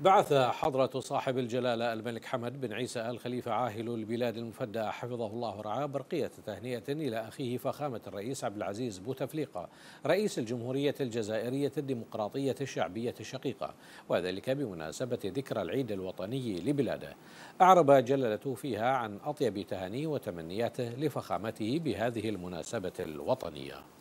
بعث حضرة صاحب الجلالة الملك حمد بن عيسى آل خليفة عاهل البلاد المفدى حفظه الله ورعاه برقية تهنئة إلى أخيه فخامة الرئيس عبد العزيز بوتفليقة رئيس الجمهورية الجزائرية الديمقراطية الشعبية الشقيقة وذلك بمناسبة ذكرى العيد الوطني لبلاده أعرب جلالته فيها عن أطيب تهاني وتمنياته لفخامته بهذه المناسبة الوطنية